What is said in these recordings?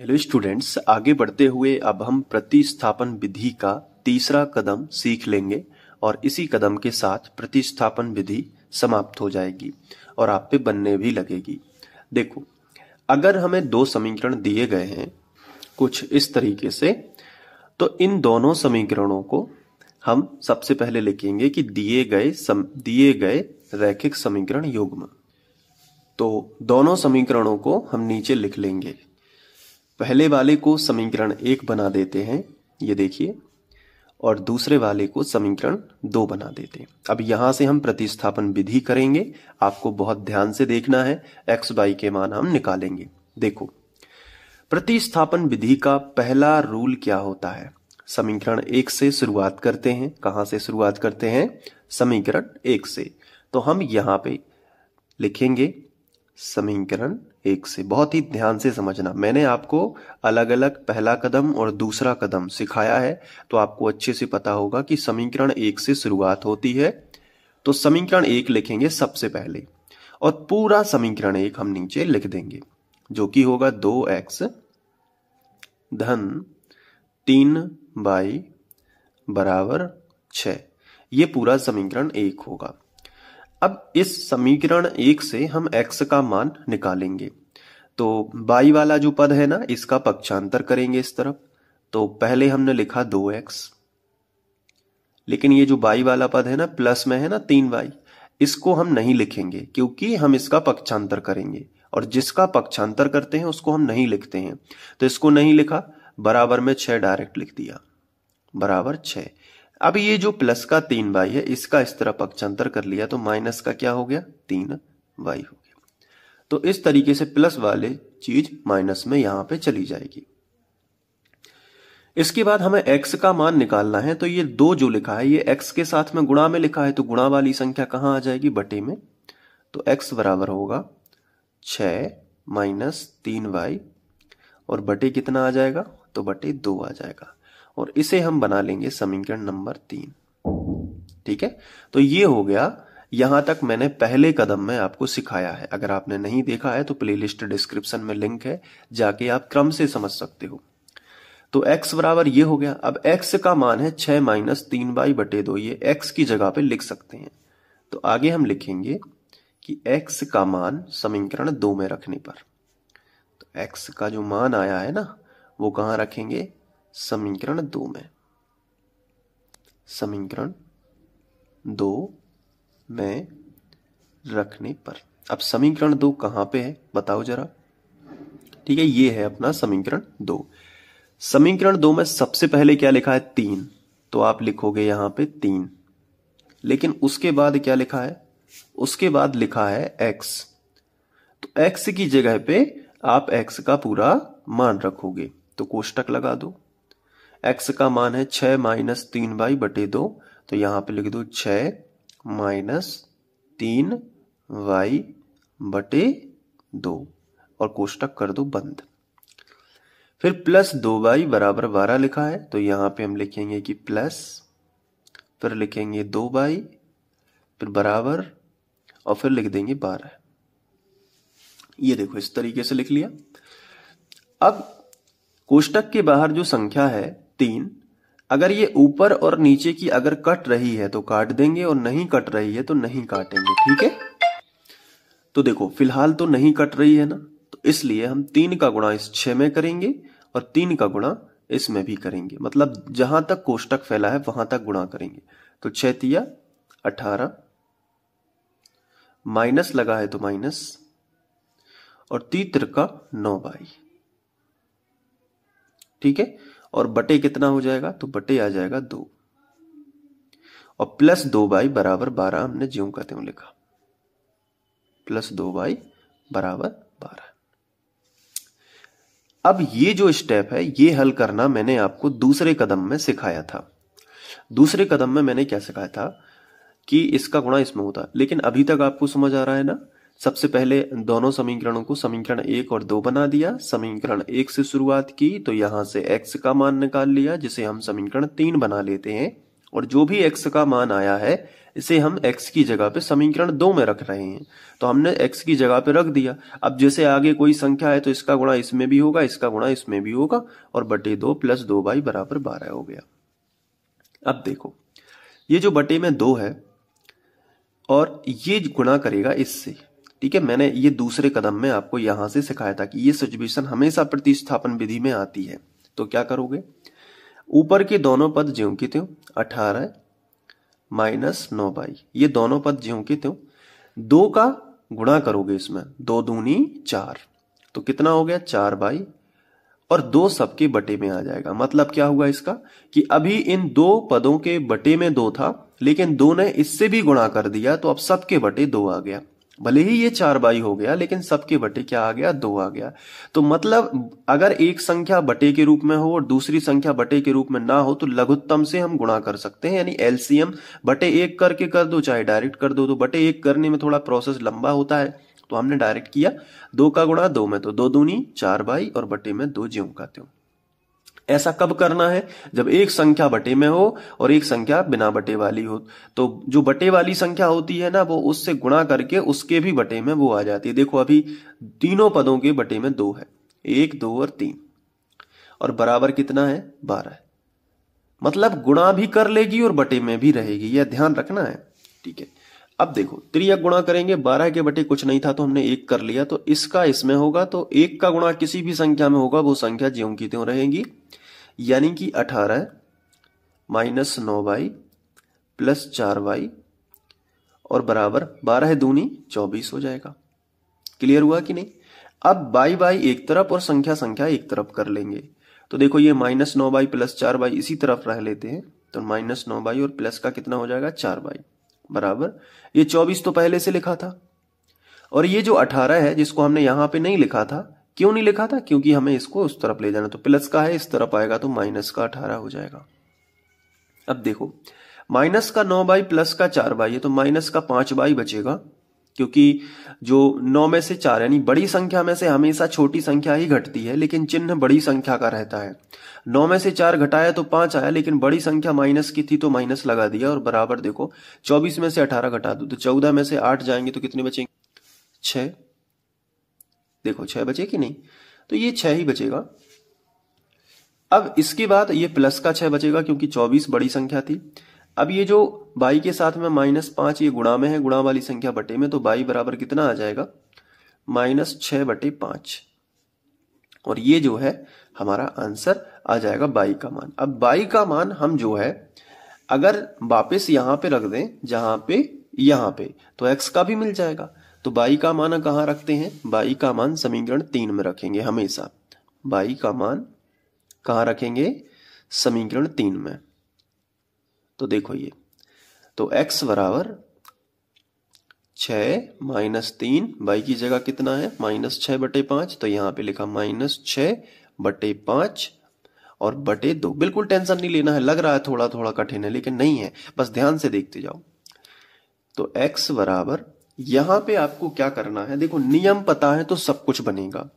hello students आगे बढ़ते हुए अब हम प्रतिस्थापन विधि का तीसरा कदम सीख लेंगे और इसी कदम के साथ प्रतिस्थापन विधि समाप्त हो जाएगी और आप पे बनने भी लगेगी देखो अगर हमें दो समीकरण दिए गए हैं कुछ इस तरीके से तो इन दोनों समीकरणों को हम सबसे पहले लिखेंगे कि दिए गए सम दिए गए रैखिक समीकरण युग्म तो दोनों समीकरणों को हम नीचे लिख लेंगे पहले वाले को समीकरण एक बना देते हैं ये देखिए और दूसरे वाले को समीकरण दो बना देते हैं अब यहां से हम प्रतिस्थापन विधि करेंगे आपको बहुत ध्यान से देखना है एक्स बाई के मान हम निकालेंगे देखो प्रतिस्थापन विधि का पहला रूल क्या होता है समीकरण एक से शुरुआत करते हैं कहां से शुरुआत करते हैं समीकरण एक से तो हम यहां पे लिखेंगे समीकरण एक से बहुत ही ध्यान से समझना मैंने आपको अलग अलग पहला कदम और दूसरा कदम सिखाया है तो आपको अच्छे से पता होगा कि समीकरण एक से शुरुआत होती है तो समीकरण एक लिखेंगे सबसे पहले और पूरा समीकरण एक हम नीचे लिख देंगे जो कि होगा दो एक्स धन तीन बाई बराबर छ ये पूरा समीकरण एक होगा अब इस समीकरण एक से हम x का मान निकालेंगे तो बाई वाला जो पद है ना इसका पक्षांतर करेंगे इस तरफ तो पहले हमने लिखा दो एक्स लेकिन ये जो बाई वाला पद है ना प्लस में है ना तीन वाई इसको हम नहीं लिखेंगे क्योंकि हम इसका पक्षांतर करेंगे और जिसका पक्षांतर करते हैं उसको हम नहीं लिखते हैं तो इसको नहीं लिखा बराबर में छह डायरेक्ट लिख दिया बराबर छह अब ये जो प्लस का तीन बाई है इसका इस तरह पक्षांतर कर लिया तो माइनस का क्या हो गया तीन वाई हो गया तो इस तरीके से प्लस वाले चीज माइनस में यहां पे चली जाएगी इसके बाद हमें x का मान निकालना है तो ये दो जो लिखा है ये x के साथ में गुणा में लिखा है तो गुणा वाली संख्या कहां आ जाएगी बटे में तो x बराबर होगा छ माइनस तीन वाई और बटे कितना आ जाएगा तो बटे दो आ जाएगा और इसे हम बना लेंगे समीकरण नंबर तीन ठीक है तो ये हो गया यहां तक मैंने पहले कदम में आपको सिखाया है अगर आपने नहीं देखा है तो प्लेलिस्ट डिस्क्रिप्शन में लिंक है जाके आप क्रम से समझ सकते हो तो x बराबर ये हो गया अब x का मान है छह माइनस तीन बाई बटे दो ये x की जगह पे लिख सकते हैं तो आगे हम लिखेंगे कि x का मान समीकरण दो में रखने पर तो x का जो मान आया है ना वो कहां रखेंगे समीकरण दो में समीकरण दो में रखने पर अब समीकरण दो कहां पे है बताओ जरा ठीक है ये है अपना समीकरण दो समीकरण दो में सबसे पहले क्या लिखा है तीन तो आप लिखोगे यहां पे तीन लेकिन उसके बाद क्या लिखा है उसके बाद लिखा है एक्स तो एक्स की जगह पे आप एक्स का पूरा मान रखोगे तो कोष्टक लगा दो एक्स का मान है छ माइनस तीन बाई बटे दो तो यहां पे लिख दो छह माइनस तीन वाई बटे दो और कोष्टक कर दो बंद फिर प्लस दो वाई बराबर बारह लिखा है तो यहां पे हम लिखेंगे कि प्लस फिर लिखेंगे दो वाई फिर बराबर और फिर लिख देंगे बारह ये देखो इस तरीके से लिख लिया अब कोष्टक के बाहर जो संख्या है तीन अगर ये ऊपर और नीचे की अगर कट रही है तो काट देंगे और नहीं कट रही है तो नहीं काटेंगे ठीक है तो देखो फिलहाल तो नहीं कट रही है ना तो इसलिए हम तीन का गुणा इस छह में करेंगे और तीन का गुणा इसमें भी करेंगे मतलब जहां तक कोष्टक फैला है वहां तक गुणा करेंगे तो छह तिया अठारह माइनस लगा है तो माइनस और तीतर का नौ बाई ठीक है और बटे कितना हो जाएगा तो बटे आ जाएगा दो और प्लस दो बाई बराबर बारह हमने ज्यों का त्यों लिखा प्लस दो बाई बराबर बारह अब ये जो स्टेप है ये हल करना मैंने आपको दूसरे कदम में सिखाया था दूसरे कदम में मैंने क्या सिखाया था कि इसका गुणा इसमें होता लेकिन अभी तक आपको समझ आ रहा है ना सबसे पहले दोनों समीकरणों को समीकरण एक और दो बना दिया समीकरण एक से शुरुआत की तो यहां से एक्स का मान निकाल लिया जिसे हम समीकरण तीन बना लेते हैं और जो भी एक्स का मान आया है इसे हम एक्स की जगह पे समीकरण दो में रख रहे हैं तो हमने एक्स की जगह पे रख दिया अब जैसे आगे कोई संख्या है तो इसका गुणा इसमें भी होगा इसका गुणा इसमें भी होगा और बटे दो प्लस दो बाई बराबर बारह हो गया अब देखो ये जो बटे में दो है और ये गुणा करेगा इससे ठीक है मैंने ये दूसरे कदम में आपको यहां से सिखाया था कि ये सिचुएशन हमेशा प्रतिस्थापन विधि में आती है तो क्या करोगे ऊपर के दोनों पद ज्यों के त्यों अठारह माइनस नौ बाई ये दोनों पद ज्यों के त्यों दो का गुणा करोगे इसमें दो दूनी चार तो कितना हो गया चार बाई और दो सबके बटे में आ जाएगा मतलब क्या हुआ इसका कि अभी इन दो पदों के बटे में दो था लेकिन दो ने इससे भी गुणा कर दिया तो अब सबके बटे दो आ गया भले ही ये चार बाई हो गया लेकिन सबके बटे क्या आ गया दो आ गया तो मतलब अगर एक संख्या बटे के रूप में हो और दूसरी संख्या बटे के रूप में ना हो तो लघुत्तम से हम गुणा कर सकते हैं यानी एलसीएम बटे एक करके कर दो चाहे डायरेक्ट कर दो तो बटे एक करने में थोड़ा प्रोसेस लंबा होता है तो हमने डायरेक्ट किया दो का गुणा दो में तो दो दूनी चार बाई और बटे में दो ज्यों का त्यों ऐसा कब करना है जब एक संख्या बटे में हो और एक संख्या बिना बटे वाली हो तो जो बटे वाली संख्या होती है ना वो उससे गुणा करके उसके भी बटे में वो आ जाती है देखो अभी तीनों पदों के बटे में दो है एक दो और तीन और बराबर कितना है बारह मतलब गुणा भी कर लेगी और बटे में भी रहेगी यह ध्यान रखना है ठीक है अब देखो त्रिय गुणा करेंगे बारह के बटे कुछ नहीं था तो हमने एक कर लिया तो इसका इसमें होगा तो एक का गुणा किसी भी संख्या में होगा वो संख्या ज्यों की त्यों रहेगी यानी कि अठारह माइनस नौ बाई प्लस चार बाई और बराबर बारह दूनी चौबीस हो जाएगा क्लियर हुआ कि नहीं अब बाई बाई एक तरफ और संख्या संख्या एक तरफ कर लेंगे तो देखो ये माइनस नौ बाई प्लस चार बाई इसी तरफ रह लेते हैं तो माइनस नौ बाई और प्लस का कितना हो जाएगा चार बाई बराबर ये चौबीस तो पहले से लिखा था और ये जो अठारह है जिसको हमने यहां पे नहीं लिखा था क्यों नहीं लिखा था क्योंकि हमें इसको उस तरफ ले जाना तो प्लस का है इस तरफ आएगा तो माइनस का अठारह हो जाएगा अब देखो माइनस का नौ बाई प्लस का चार बाई है तो माइनस का पांच बाई बचेगा क्योंकि जो नौ में से चार यानी बड़ी संख्या में से हमेशा छोटी संख्या ही घटती है लेकिन चिन्ह बड़ी संख्या का रहता है नौ में से चार घटाया तो पांच आया लेकिन बड़ी संख्या माइनस की थी तो माइनस लगा दिया और बराबर देखो चौबीस में से अठारह घटा दो तो चौदह में से आठ जाएंगे तो कितने बचेंगे छ देखो छह बचे कि नहीं तो ये छह ही बचेगा अब इसके बाद ये प्लस का छह बचेगा क्योंकि चौबीस बड़ी संख्या थी अब ये जो बाई के साथ में माइनस पांच ये गुणा में है गुणा वाली संख्या बटे में तो बाई बराबर कितना आ जाएगा माइनस छ बटे पांच और ये जो है हमारा आंसर आ जाएगा बाई का मान अब बाई का मान हम जो है अगर वापस यहां पे रख दें जहां पे यहां पे तो एक्स का भी मिल जाएगा तो बाई का मान कहां रखते हैं बाई का मान समीकरण तीन में रखेंगे हमेशा बाई का मान कहाँ रखेंगे समीकरण तीन में तो देखो ये तो x बराबर छ माइनस तीन बाई की जगह कितना है माइनस छह बटे पांच तो यहां पे लिखा माइनस छ बटे पांच और बटे दो बिल्कुल टेंशन नहीं लेना है लग रहा है थोड़ा थोड़ा कठिन है लेकिन नहीं है बस ध्यान से देखते जाओ तो x बराबर यहां पे आपको क्या करना है देखो नियम पता है तो सब कुछ बनेगा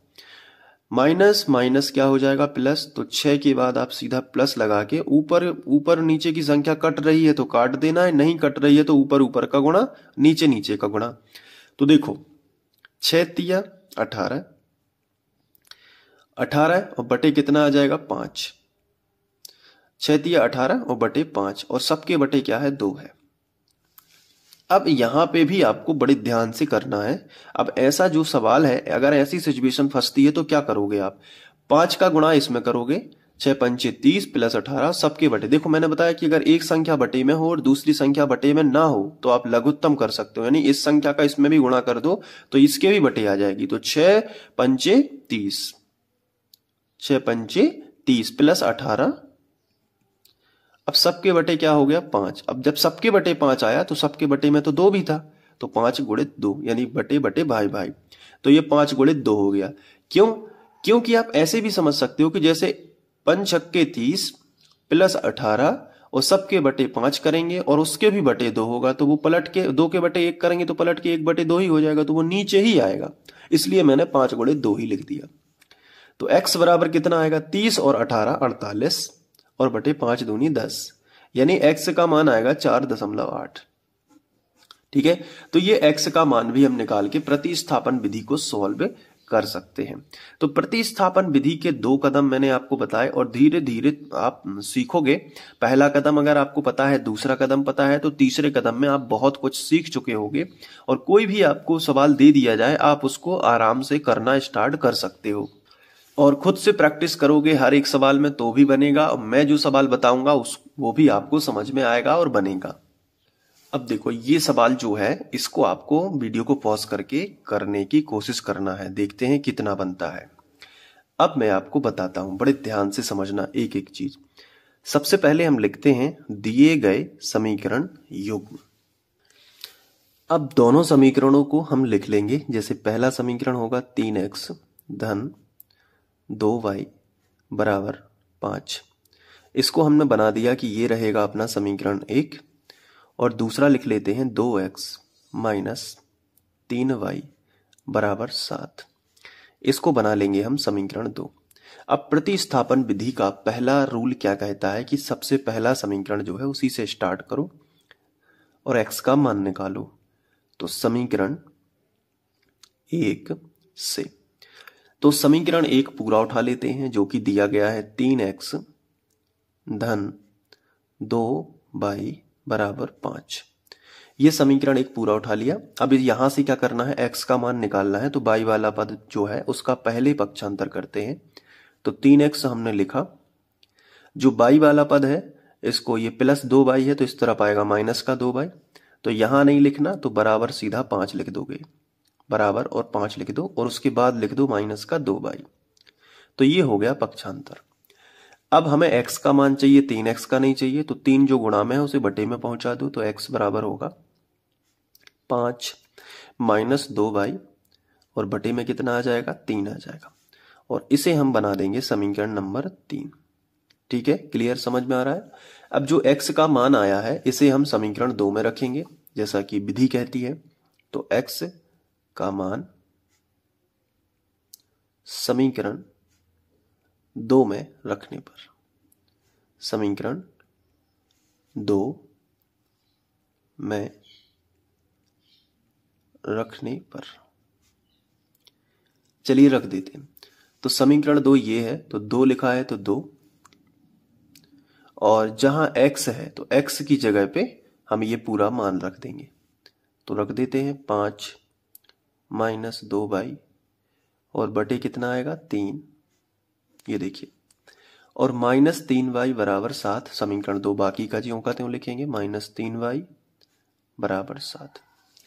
माइनस माइनस क्या हो जाएगा प्लस तो छह के बाद आप सीधा प्लस लगा के ऊपर ऊपर नीचे की संख्या कट रही है तो काट देना है नहीं कट रही है तो ऊपर ऊपर का गुणा नीचे नीचे का गुणा तो देखो छिया तिया अठारह अठारह और बटे कितना आ जाएगा पांच छिया तिया अठारह और बटे पांच और सबके बटे क्या है दो है अब यहाँ पे भी आपको बड़े ध्यान से करना है अब ऐसा जो सवाल है अगर ऐसी सिचुएशन फंसती है तो क्या करोगे आप पांच का गुणा इसमें करोगे छह पंचे तीस प्लस अठारह सबके बटे देखो मैंने बताया कि अगर एक संख्या बटे में हो और दूसरी संख्या बटे में ना हो तो आप लघुत्तम कर सकते हो यानी इस संख्या का इसमें भी गुणा कर दो तो इसके भी बटे आ जाएगी तो छ पंचे तीस छ पंचे तीस प्लस अठारह अब सबके बटे क्या हो गया पांच अब जब सबके बटे पांच आया तो सबके बटे में तो दो भी था तो पांच गुड़े दो यानी बटे बटे भाई भाई तो ये पांच गुड़े दो हो गया क्यों क्योंकि आप ऐसे भी समझ सकते हो कि जैसे पंचक्के तीस प्लस अठारह और सबके बटे पांच करेंगे और उसके भी बटे दो होगा तो वो पलट के दो के बटे एक करेंगे तो पलट के एक बटे दो ही हो जाएगा तो वो नीचे ही आएगा इसलिए मैंने पांच गुड़े दो ही लिख दिया तो x बराबर कितना आएगा तीस और अठारह अड़तालीस और बटे पांच दूनी दस यानी एक्स का मान आएगा चार दशमलव आठ ठीक है तो ये एक्स का मान भी हम निकाल के प्रतिस्थापन विधि को सॉल्व कर सकते हैं तो प्रतिस्थापन विधि के दो कदम मैंने आपको बताए और धीरे धीरे आप सीखोगे पहला कदम अगर आपको पता है दूसरा कदम पता है तो तीसरे कदम में आप बहुत कुछ सीख चुके होंगे और कोई भी आपको सवाल दे दिया जाए आप उसको आराम से करना स्टार्ट कर सकते हो और खुद से प्रैक्टिस करोगे हर एक सवाल में तो भी बनेगा और मैं जो सवाल बताऊंगा उस वो भी आपको समझ में आएगा और बनेगा अब देखो ये सवाल जो है इसको आपको वीडियो को पॉज करके करने की कोशिश करना है देखते हैं कितना बनता है अब मैं आपको बताता हूं बड़े ध्यान से समझना एक एक चीज सबसे पहले हम लिखते हैं दिए गए समीकरण युग्म अब दोनों समीकरणों को हम लिख लेंगे जैसे पहला समीकरण होगा तीन एक्स धन दो वाई बराबर पाँच इसको हमने बना दिया कि ये रहेगा अपना समीकरण एक और दूसरा लिख लेते हैं दो एक्स माइनस तीन वाई बराबर सात इसको बना लेंगे हम समीकरण दो अब प्रतिस्थापन विधि का पहला रूल क्या कहता है कि सबसे पहला समीकरण जो है उसी से स्टार्ट करो और एक्स का मान निकालो तो समीकरण एक से तो समीकरण एक पूरा उठा लेते हैं जो कि दिया गया है तीन एक्स धन दो बाई बराबर पांच ये समीकरण एक पूरा उठा लिया अब यहां से क्या करना है एक्स का मान निकालना है तो बाई वाला पद जो है उसका पहले पक्षांतर करते हैं तो तीन एक्स हमने लिखा जो बाई वाला पद है इसको ये प्लस दो बाई है तो इस तरफ आएगा माइनस का दो बाई तो यहां नहीं लिखना तो बराबर सीधा पांच लिख दोगे बराबर और पांच लिख दो और उसके बाद लिख दो माइनस का दो बाई तो ये हो गया पक्षांतर अब हमें एक्स का मान चाहिए तीन एक्स का नहीं चाहिए तो तीन जो गुणा में है उसे बटे में पहुंचा दो तो एक्स बराबर होगा पांच माइनस दो बाई और बटे में कितना आ जाएगा तीन आ जाएगा और इसे हम बना देंगे समीकरण नंबर तीन ठीक है क्लियर समझ में आ रहा है अब जो एक्स का मान आया है इसे हम समीकरण दो में रखेंगे जैसा कि विधि कहती है तो एक्स का मान समीकरण दो में रखने पर समीकरण दो में रखने पर चलिए रख देते हैं तो समीकरण दो ये है तो दो लिखा है तो दो और जहां x है तो x की जगह पे हम ये पूरा मान रख देंगे तो रख देते हैं पांच माइनस दो बाई और बटे कितना आएगा तीन ये देखिए और माइनस तीन वाई बराबर सात समीकरण दो बाकी का जी का त्यों लिखेंगे माइनस तीन वाई बराबर सात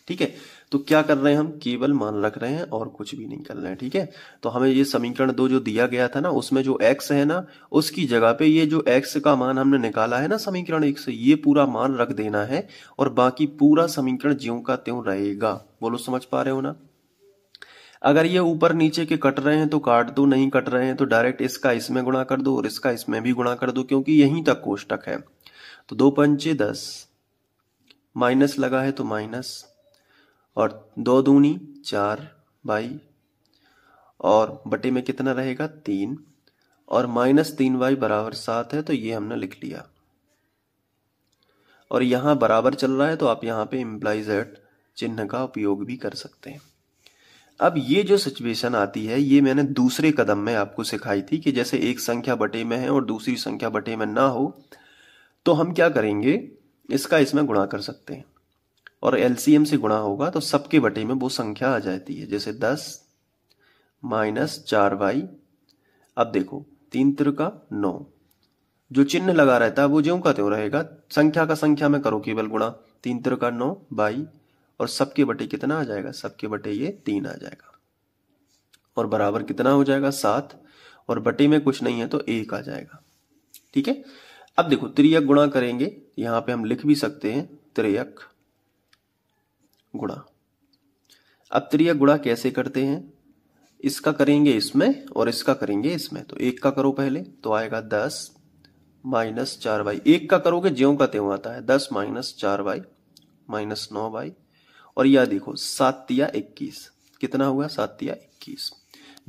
ठीक है तो क्या कर रहे हैं हम केवल मान रख रहे हैं और कुछ भी नहीं कर रहे हैं ठीक है तो हमें ये समीकरण दो जो दिया गया था ना उसमें जो एक्स है ना उसकी जगह पे ये जो एक्स का मान हमने निकाला है ना समीकरण एक से ये पूरा मान रख देना है और बाकी पूरा समीकरण ज्यो का त्यों रहेगा बोलो समझ पा रहे हो ना अगर ये ऊपर नीचे के कट रहे हैं तो काट दो नहीं कट रहे हैं तो डायरेक्ट इसका इसमें गुणा कर दो और इसका इसमें भी गुणा कर दो क्योंकि यहीं तक कोष्टक है तो दो पंचे दस माइनस लगा है तो माइनस और दो दूनी चार बाई और बटे में कितना रहेगा तीन और माइनस तीन बाई बराबर सात है तो ये हमने लिख लिया और यहां बराबर चल रहा है तो आप यहां पे इम्प्लाइज चिन्ह का उपयोग भी कर सकते हैं अब ये जो सिचुएशन आती है ये मैंने दूसरे कदम में आपको सिखाई थी कि जैसे एक संख्या बटे में है और दूसरी संख्या बटे में ना हो तो हम क्या करेंगे इसका इसमें गुणा कर सकते हैं और एलसीएम से गुणा होगा तो सबके बटे में वो संख्या आ जाती है जैसे दस माइनस चार वाई अब देखो तीन तिरका नौ जो चिन्ह लगा रहता है वो ज्यों का त्यों रहेगा संख्या का संख्या में करो केवल गुणा तीन तिरका नौ बाई और सबके बटे कितना आ जाएगा सबके बटे ये तीन आ जाएगा और बराबर कितना हो जाएगा सात और बटे में कुछ नहीं है तो एक आ जाएगा ठीक है अब देखो त्रियक गुणा करेंगे यहां पे हम लिख भी सकते हैं त्रियक गुणा अब त्रियक गुणा कैसे करते हैं इसका करेंगे इसमें और इसका करेंगे इसमें तो एक का करो पहले तो आएगा दस माइनस चार बाई एक का करोगे ज्यो का त्यों आता है दस माइनस चार बाई माइनस नौ बाई और यह देखो सातिया इक्कीस कितना हुआ सातिया इक्कीस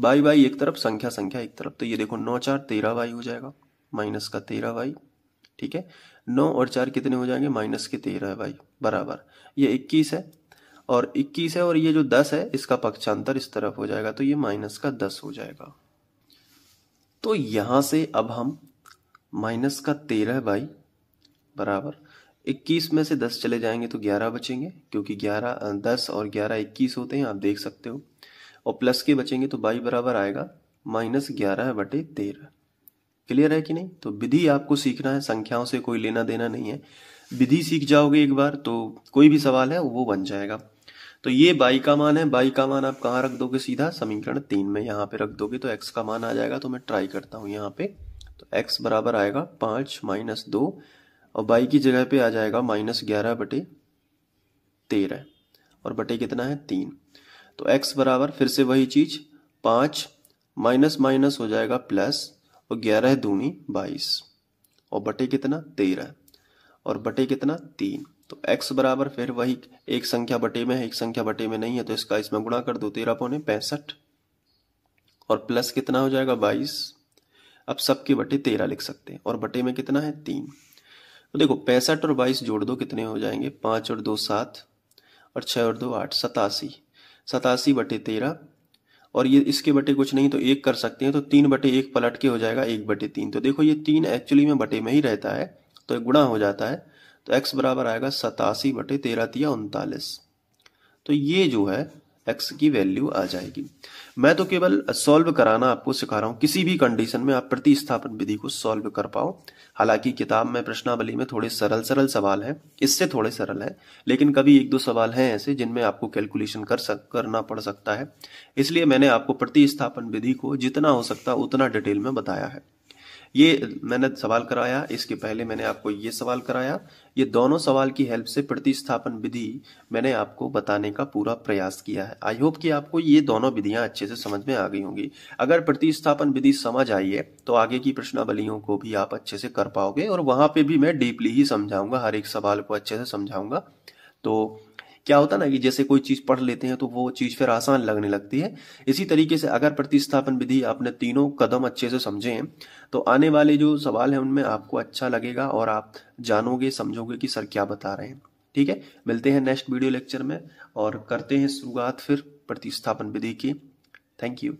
बाई बाई एक तरफ संख्या संख्या एक तरफ तो ये देखो नौ चार तेरह बाई हो जाएगा माइनस का तेरह बाई ठीक है नौ और चार कितने हो जाएंगे माइनस के तेरह बाई बराबर ये इक्कीस है और इक्कीस है और ये जो दस है इसका पक्षांतर इस तरफ हो जाएगा तो ये माइनस का दस हो जाएगा तो यहां से अब हम माइनस का तेरह बाई बराबर इक्कीस में से दस चले जाएंगे तो ग्यारह बचेंगे क्योंकि ग्यारह दस और ग्यारह इक्कीस होते हैं आप देख सकते हो और प्लस के बचेंगे तो बाई बराबर आएगा माइनस ग्यारह बटे तेरह क्लियर है कि नहीं तो विधि आपको सीखना है संख्याओं से कोई लेना देना नहीं है विधि सीख जाओगे एक बार तो कोई भी सवाल है वो बन जाएगा तो ये बाई का मान है बाई का मान आप कहाँ रख दोगे सीधा समीकरण तीन में यहाँ पे रख दोगे तो एक्स का मान आ जाएगा तो मैं ट्राई करता हूँ यहाँ पे तो एक्स बराबर आएगा पाँच माइनस दो और बाई की जगह पे आ जाएगा माइनस ग्यारह बटे तेरह और बटे कितना है तीन तो एक्स बराबर फिर से वही चीज पाँच माइनस माइनस हो जाएगा प्लस और ग्यारह दूनी बाईस और बटे कितना तेरह और बटे कितना तीन तो x बराबर फिर वही एक संख्या बटे में है एक संख्या बटे में नहीं है तो इसका इसमें गुणा कर दो तेरह पौने पैंसठ और प्लस कितना हो जाएगा बाईस अब सबके बटे तेरह लिख सकते हैं और बटे में कितना है तीन तो देखो पैंसठ और बाईस जोड़ दो कितने हो जाएंगे पाँच और दो सात और छः और दो आठ सतासी सतासी बटे तेरह और ये इसके बटे कुछ नहीं तो एक कर सकते हैं तो तीन बटे एक पलट के हो जाएगा एक बटे तीन तो देखो ये तीन एक्चुअली में बटे में ही रहता है तो एक गुणा हो जाता है तो एक्स बराबर आएगा सतासी बटे तेरह तिया उनतालीस तो ये जो है एक्स की वैल्यू आ जाएगी मैं तो केवल सॉल्व कराना आपको सिखा रहा हूँ किसी भी कंडीशन में आप प्रतिस्थापन विधि को सॉल्व कर पाओ हालांकि किताब में प्रश्नावली में थोड़े सरल सरल सवाल हैं इससे थोड़े सरल है लेकिन कभी एक दो सवाल हैं ऐसे जिनमें आपको कैलकुलेशन कर सक करना पड़ सकता है इसलिए मैंने आपको प्रतिस्थापन विधि को जितना हो सकता उतना डिटेल में बताया है ये मैंने सवाल कराया इसके पहले मैंने आपको ये सवाल कराया ये दोनों सवाल की हेल्प से प्रतिस्थापन विधि मैंने आपको बताने का पूरा प्रयास किया है आई होप कि आपको ये दोनों विधियां अच्छे से समझ में आ गई होंगी अगर प्रतिस्थापन विधि समझ आई है तो आगे की प्रश्नावलियों को भी आप अच्छे से कर पाओगे और वहां पे भी मैं डीपली ही समझाऊंगा हर एक सवाल को अच्छे से समझाऊंगा तो क्या होता ना कि जैसे कोई चीज पढ़ लेते हैं तो वो चीज फिर आसान लगने लगती है इसी तरीके से अगर प्रतिस्थापन विधि आपने तीनों कदम अच्छे से समझे हैं तो आने वाले जो सवाल है उनमें आपको अच्छा लगेगा और आप जानोगे समझोगे कि सर क्या बता रहे हैं ठीक है मिलते हैं नेक्स्ट वीडियो लेक्चर में और करते हैं शुरुआत फिर प्रतिस्थापन विधि की थैंक यू